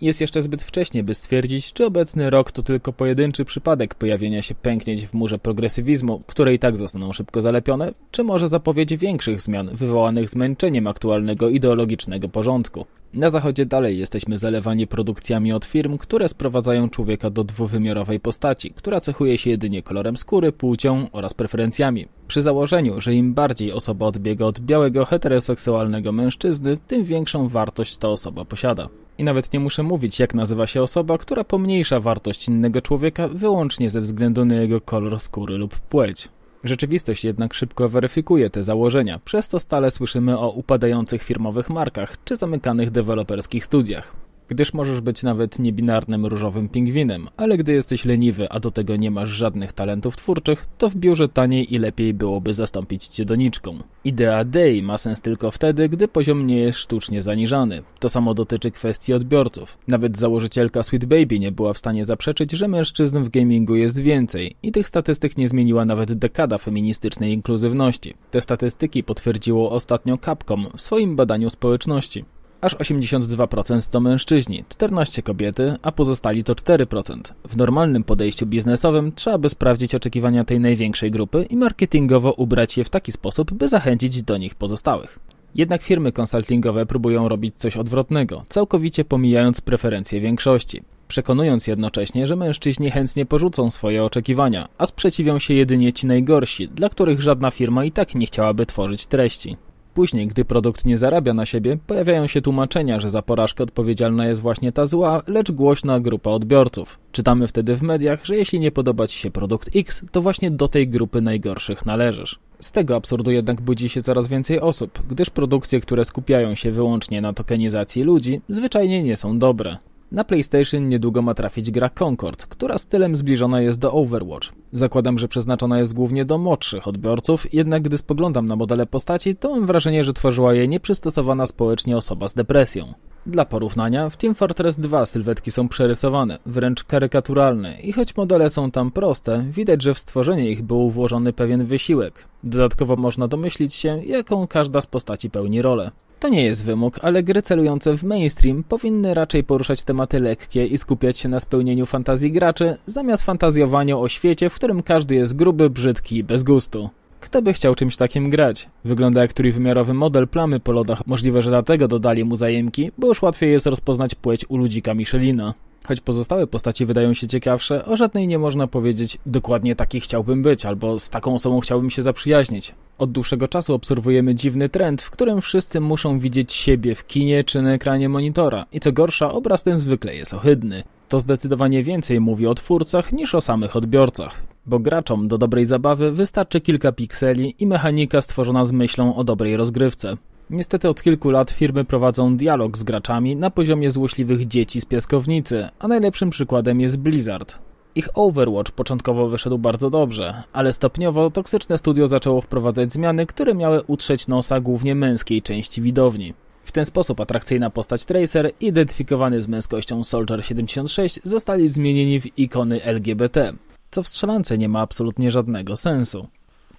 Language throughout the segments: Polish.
Jest jeszcze zbyt wcześnie, by stwierdzić, czy obecny rok to tylko pojedynczy przypadek pojawienia się pęknięć w murze progresywizmu, które i tak zostaną szybko zalepione, czy może zapowiedź większych zmian wywołanych zmęczeniem aktualnego ideologicznego porządku. Na zachodzie dalej jesteśmy zalewani produkcjami od firm, które sprowadzają człowieka do dwuwymiarowej postaci, która cechuje się jedynie kolorem skóry, płcią oraz preferencjami. Przy założeniu, że im bardziej osoba odbiega od białego heteroseksualnego mężczyzny, tym większą wartość ta osoba posiada. I nawet nie muszę mówić, jak nazywa się osoba, która pomniejsza wartość innego człowieka wyłącznie ze względu na jego kolor skóry lub płeć. Rzeczywistość jednak szybko weryfikuje te założenia, przez to stale słyszymy o upadających firmowych markach czy zamykanych deweloperskich studiach gdyż możesz być nawet niebinarnym różowym pingwinem, ale gdy jesteś leniwy, a do tego nie masz żadnych talentów twórczych, to w biurze taniej i lepiej byłoby zastąpić cię doniczką. Idea Day ma sens tylko wtedy, gdy poziom nie jest sztucznie zaniżany. To samo dotyczy kwestii odbiorców. Nawet założycielka Sweet Baby nie była w stanie zaprzeczyć, że mężczyzn w gamingu jest więcej i tych statystyk nie zmieniła nawet dekada feministycznej inkluzywności. Te statystyki potwierdziło ostatnio Capcom w swoim badaniu społeczności aż 82% to mężczyźni, 14 kobiety, a pozostali to 4%. W normalnym podejściu biznesowym trzeba by sprawdzić oczekiwania tej największej grupy i marketingowo ubrać je w taki sposób, by zachęcić do nich pozostałych. Jednak firmy konsultingowe próbują robić coś odwrotnego, całkowicie pomijając preferencje większości, przekonując jednocześnie, że mężczyźni chętnie porzucą swoje oczekiwania, a sprzeciwią się jedynie ci najgorsi, dla których żadna firma i tak nie chciałaby tworzyć treści. Później, gdy produkt nie zarabia na siebie, pojawiają się tłumaczenia, że za porażkę odpowiedzialna jest właśnie ta zła, lecz głośna grupa odbiorców. Czytamy wtedy w mediach, że jeśli nie podoba Ci się produkt X, to właśnie do tej grupy najgorszych należysz. Z tego absurdu jednak budzi się coraz więcej osób, gdyż produkcje, które skupiają się wyłącznie na tokenizacji ludzi, zwyczajnie nie są dobre. Na PlayStation niedługo ma trafić gra Concord, która stylem zbliżona jest do Overwatch. Zakładam, że przeznaczona jest głównie do młodszych odbiorców, jednak gdy spoglądam na modele postaci, to mam wrażenie, że tworzyła je nieprzystosowana społecznie osoba z depresją. Dla porównania, w Team Fortress 2 sylwetki są przerysowane, wręcz karykaturalne i choć modele są tam proste, widać, że w stworzenie ich był włożony pewien wysiłek. Dodatkowo można domyślić się, jaką każda z postaci pełni rolę. To nie jest wymóg, ale gry celujące w mainstream powinny raczej poruszać tematy lekkie i skupiać się na spełnieniu fantazji graczy, zamiast fantazjowaniu o świecie, w którym każdy jest gruby, brzydki i bez gustu. Kto by chciał czymś takim grać? Wygląda jak trójwymiarowy model plamy po lodach. Możliwe, że dlatego dodali mu zajemki, bo już łatwiej jest rozpoznać płeć u ludzika Michelina. Choć pozostałe postaci wydają się ciekawsze, o żadnej nie można powiedzieć dokładnie taki chciałbym być albo z taką osobą chciałbym się zaprzyjaźnić. Od dłuższego czasu obserwujemy dziwny trend, w którym wszyscy muszą widzieć siebie w kinie czy na ekranie monitora i co gorsza obraz ten zwykle jest ohydny. To zdecydowanie więcej mówi o twórcach niż o samych odbiorcach, bo graczom do dobrej zabawy wystarczy kilka pikseli i mechanika stworzona z myślą o dobrej rozgrywce. Niestety od kilku lat firmy prowadzą dialog z graczami na poziomie złośliwych dzieci z piaskownicy, a najlepszym przykładem jest Blizzard. Ich Overwatch początkowo wyszedł bardzo dobrze, ale stopniowo toksyczne studio zaczęło wprowadzać zmiany, które miały utrzeć nosa głównie męskiej części widowni. W ten sposób atrakcyjna postać Tracer, identyfikowany z męskością Soldier 76, zostali zmienieni w ikony LGBT, co w strzelance nie ma absolutnie żadnego sensu.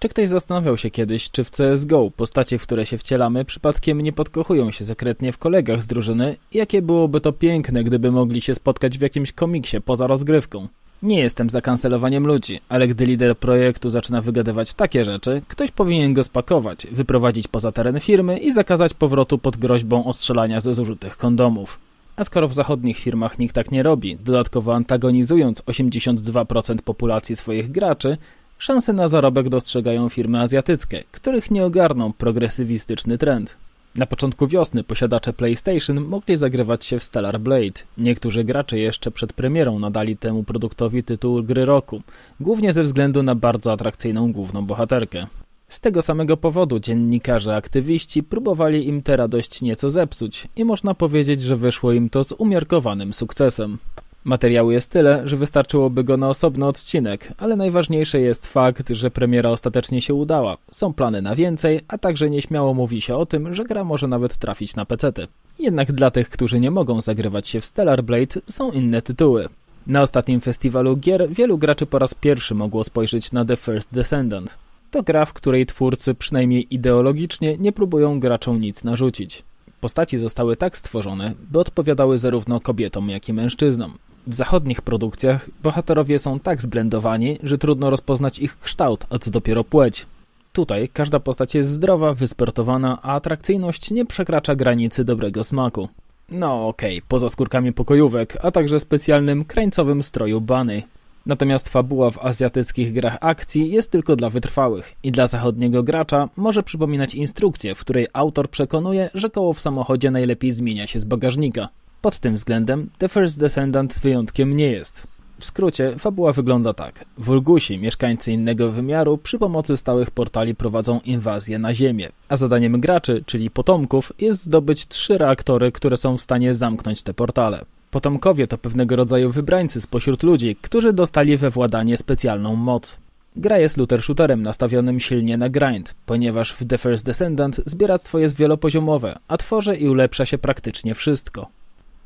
Czy ktoś zastanawiał się kiedyś, czy w CSGO postacie, w które się wcielamy, przypadkiem nie podkochują się sekretnie w kolegach z drużyny? Jakie byłoby to piękne, gdyby mogli się spotkać w jakimś komiksie poza rozgrywką? Nie jestem za kancelowaniem ludzi, ale gdy lider projektu zaczyna wygadywać takie rzeczy, ktoś powinien go spakować, wyprowadzić poza teren firmy i zakazać powrotu pod groźbą ostrzelania ze zużytych kondomów. A skoro w zachodnich firmach nikt tak nie robi, dodatkowo antagonizując 82% populacji swoich graczy, Szanse na zarobek dostrzegają firmy azjatyckie, których nie ogarną progresywistyczny trend. Na początku wiosny posiadacze PlayStation mogli zagrywać się w Stellar Blade. Niektórzy gracze jeszcze przed premierą nadali temu produktowi tytuł gry roku, głównie ze względu na bardzo atrakcyjną główną bohaterkę. Z tego samego powodu dziennikarze aktywiści próbowali im tę radość nieco zepsuć i można powiedzieć, że wyszło im to z umiarkowanym sukcesem. Materiału jest tyle, że wystarczyłoby go na osobny odcinek, ale najważniejszy jest fakt, że premiera ostatecznie się udała. Są plany na więcej, a także nieśmiało mówi się o tym, że gra może nawet trafić na pecety. Jednak dla tych, którzy nie mogą zagrywać się w Stellar Blade, są inne tytuły. Na ostatnim festiwalu gier wielu graczy po raz pierwszy mogło spojrzeć na The First Descendant. To gra, w której twórcy przynajmniej ideologicznie nie próbują graczom nic narzucić. Postaci zostały tak stworzone, by odpowiadały zarówno kobietom, jak i mężczyznom. W zachodnich produkcjach bohaterowie są tak zblendowani, że trudno rozpoznać ich kształt, a co dopiero płeć. Tutaj każda postać jest zdrowa, wysportowana, a atrakcyjność nie przekracza granicy dobrego smaku. No okej, okay, poza skórkami pokojówek, a także specjalnym krańcowym stroju Bany, Natomiast fabuła w azjatyckich grach akcji jest tylko dla wytrwałych i dla zachodniego gracza może przypominać instrukcję, w której autor przekonuje, że koło w samochodzie najlepiej zmienia się z bagażnika. Pod tym względem The First Descendant wyjątkiem nie jest. W skrócie, fabuła wygląda tak. Wulgusi, mieszkańcy innego wymiaru, przy pomocy stałych portali prowadzą inwazję na Ziemię, a zadaniem graczy, czyli potomków, jest zdobyć trzy reaktory, które są w stanie zamknąć te portale. Potomkowie to pewnego rodzaju wybrańcy spośród ludzi, którzy dostali we władanie specjalną moc. Gra jest looter-shooterem nastawionym silnie na grind, ponieważ w The First Descendant zbieractwo jest wielopoziomowe, a tworzy i ulepsza się praktycznie wszystko.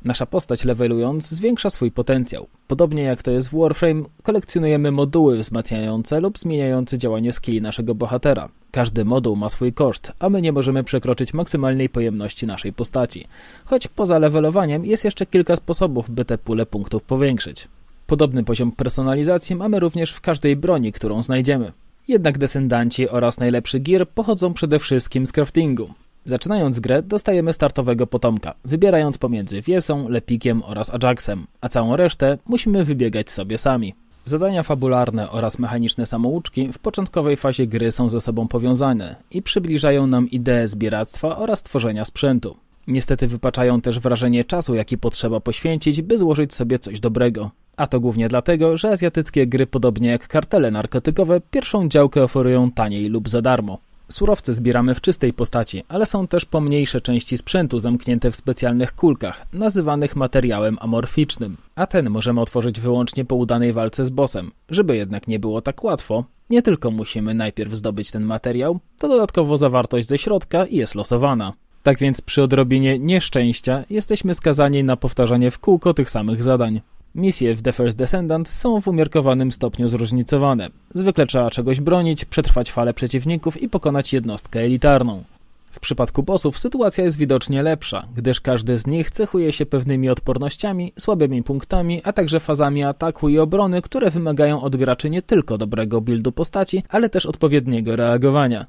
Nasza postać levelując zwiększa swój potencjał. Podobnie jak to jest w Warframe, kolekcjonujemy moduły wzmacniające lub zmieniające działanie skilli naszego bohatera. Każdy moduł ma swój koszt, a my nie możemy przekroczyć maksymalnej pojemności naszej postaci. Choć poza levelowaniem jest jeszcze kilka sposobów, by te pulę punktów powiększyć. Podobny poziom personalizacji mamy również w każdej broni, którą znajdziemy. Jednak descendanci oraz najlepszy gear pochodzą przede wszystkim z craftingu. Zaczynając grę, dostajemy startowego potomka, wybierając pomiędzy Wiesą, Lepikiem oraz Ajaxem, a całą resztę musimy wybiegać sobie sami. Zadania fabularne oraz mechaniczne samouczki w początkowej fazie gry są ze sobą powiązane i przybliżają nam ideę zbieractwa oraz tworzenia sprzętu. Niestety wypaczają też wrażenie czasu, jaki potrzeba poświęcić, by złożyć sobie coś dobrego. A to głównie dlatego, że azjatyckie gry, podobnie jak kartele narkotykowe, pierwszą działkę oferują taniej lub za darmo. Surowce zbieramy w czystej postaci, ale są też pomniejsze części sprzętu zamknięte w specjalnych kulkach, nazywanych materiałem amorficznym. A ten możemy otworzyć wyłącznie po udanej walce z bossem. Żeby jednak nie było tak łatwo, nie tylko musimy najpierw zdobyć ten materiał, to dodatkowo zawartość ze środka jest losowana. Tak więc przy odrobinie nieszczęścia jesteśmy skazani na powtarzanie w kółko tych samych zadań. Misje w The First Descendant są w umiarkowanym stopniu zróżnicowane. Zwykle trzeba czegoś bronić, przetrwać falę przeciwników i pokonać jednostkę elitarną. W przypadku bossów sytuacja jest widocznie lepsza, gdyż każdy z nich cechuje się pewnymi odpornościami, słabymi punktami, a także fazami ataku i obrony, które wymagają od graczy nie tylko dobrego buildu postaci, ale też odpowiedniego reagowania.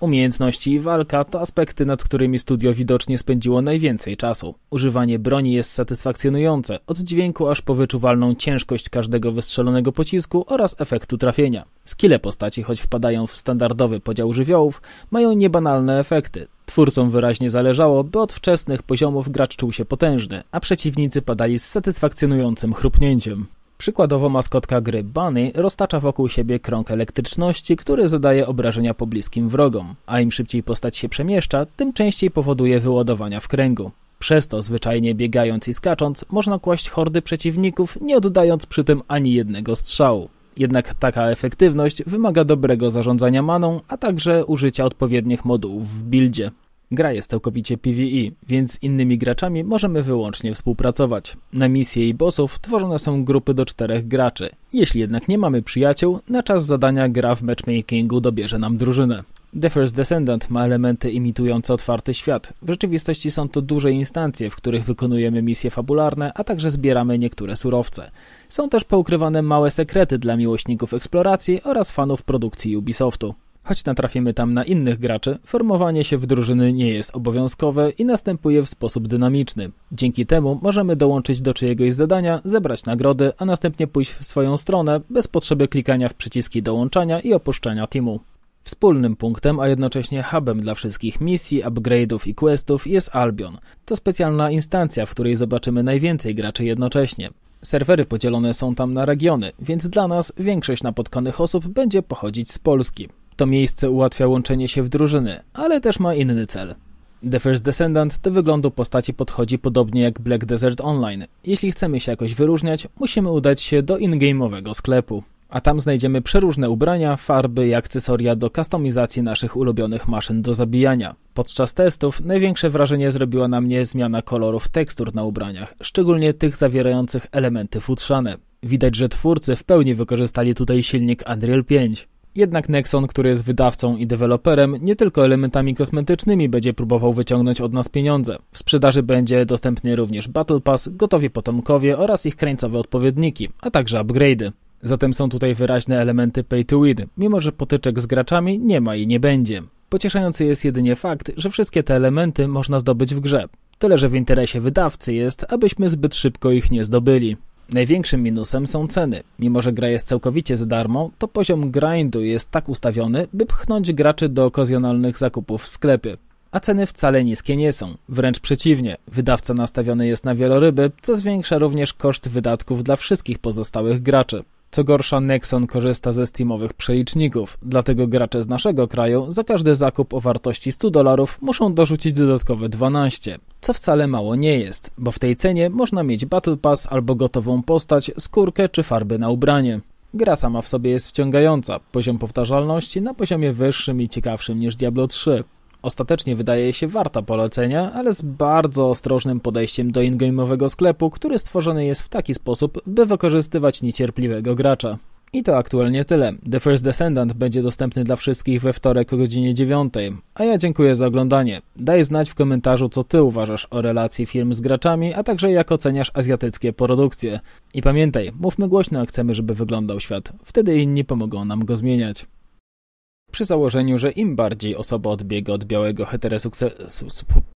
Umiejętności i walka to aspekty, nad którymi studio widocznie spędziło najwięcej czasu. Używanie broni jest satysfakcjonujące, od dźwięku aż po wyczuwalną ciężkość każdego wystrzelonego pocisku oraz efektu trafienia. Skille postaci, choć wpadają w standardowy podział żywiołów, mają niebanalne efekty. Twórcom wyraźnie zależało, by od wczesnych poziomów gracz czuł się potężny, a przeciwnicy padali z satysfakcjonującym chrupnięciem. Przykładowo maskotka gry Bunny roztacza wokół siebie krąg elektryczności, który zadaje obrażenia pobliskim wrogom, a im szybciej postać się przemieszcza, tym częściej powoduje wyładowania w kręgu. Przez to zwyczajnie biegając i skacząc można kłaść hordy przeciwników, nie oddając przy tym ani jednego strzału. Jednak taka efektywność wymaga dobrego zarządzania maną, a także użycia odpowiednich modułów w buildzie. Gra jest całkowicie PvE, więc z innymi graczami możemy wyłącznie współpracować. Na misje i bossów tworzone są grupy do czterech graczy. Jeśli jednak nie mamy przyjaciół, na czas zadania gra w matchmakingu dobierze nam drużynę. The First Descendant ma elementy imitujące otwarty świat. W rzeczywistości są to duże instancje, w których wykonujemy misje fabularne, a także zbieramy niektóre surowce. Są też poukrywane małe sekrety dla miłośników eksploracji oraz fanów produkcji Ubisoftu. Choć natrafimy tam na innych graczy, formowanie się w drużyny nie jest obowiązkowe i następuje w sposób dynamiczny. Dzięki temu możemy dołączyć do czyjegoś zadania, zebrać nagrody, a następnie pójść w swoją stronę bez potrzeby klikania w przyciski dołączania i opuszczania teamu. Wspólnym punktem, a jednocześnie hubem dla wszystkich misji, upgrade'ów i questów jest Albion. To specjalna instancja, w której zobaczymy najwięcej graczy jednocześnie. Serwery podzielone są tam na regiony, więc dla nas większość napotkanych osób będzie pochodzić z Polski. To miejsce ułatwia łączenie się w drużyny, ale też ma inny cel. The First Descendant do wyglądu postaci podchodzi podobnie jak Black Desert Online. Jeśli chcemy się jakoś wyróżniać, musimy udać się do in-game'owego sklepu. A tam znajdziemy przeróżne ubrania, farby i akcesoria do kustomizacji naszych ulubionych maszyn do zabijania. Podczas testów największe wrażenie zrobiła na mnie zmiana kolorów tekstur na ubraniach, szczególnie tych zawierających elementy futrzane. Widać, że twórcy w pełni wykorzystali tutaj silnik Unreal 5. Jednak Nexon, który jest wydawcą i deweloperem, nie tylko elementami kosmetycznymi będzie próbował wyciągnąć od nas pieniądze. W sprzedaży będzie dostępny również Battle Pass, gotowi potomkowie oraz ich krańcowe odpowiedniki, a także upgrade'y. Zatem są tutaj wyraźne elementy pay to win, mimo że potyczek z graczami nie ma i nie będzie. Pocieszający jest jedynie fakt, że wszystkie te elementy można zdobyć w grze. Tyle, że w interesie wydawcy jest, abyśmy zbyt szybko ich nie zdobyli. Największym minusem są ceny. Mimo, że gra jest całkowicie za darmo, to poziom grindu jest tak ustawiony, by pchnąć graczy do okazjonalnych zakupów w sklepie. A ceny wcale niskie nie są, wręcz przeciwnie, wydawca nastawiony jest na wieloryby, co zwiększa również koszt wydatków dla wszystkich pozostałych graczy. Co gorsza, Nexon korzysta ze Steamowych przeliczników, dlatego gracze z naszego kraju za każdy zakup o wartości 100 dolarów muszą dorzucić dodatkowe 12, co wcale mało nie jest, bo w tej cenie można mieć Battle Pass albo gotową postać, skórkę czy farby na ubranie. Gra sama w sobie jest wciągająca, poziom powtarzalności na poziomie wyższym i ciekawszym niż Diablo 3 ostatecznie wydaje się warta polecenia, ale z bardzo ostrożnym podejściem do ingame'owego sklepu, który stworzony jest w taki sposób, by wykorzystywać niecierpliwego gracza. I to aktualnie tyle. The First Descendant będzie dostępny dla wszystkich we wtorek o godzinie 9. A ja dziękuję za oglądanie. Daj znać w komentarzu, co ty uważasz o relacji firm z graczami, a także jak oceniasz azjatyckie produkcje. I pamiętaj, mówmy głośno, jak chcemy, żeby wyglądał świat. Wtedy inni pomogą nam go zmieniać przy założeniu, że im bardziej osoba odbiega od białego heteroseksualnego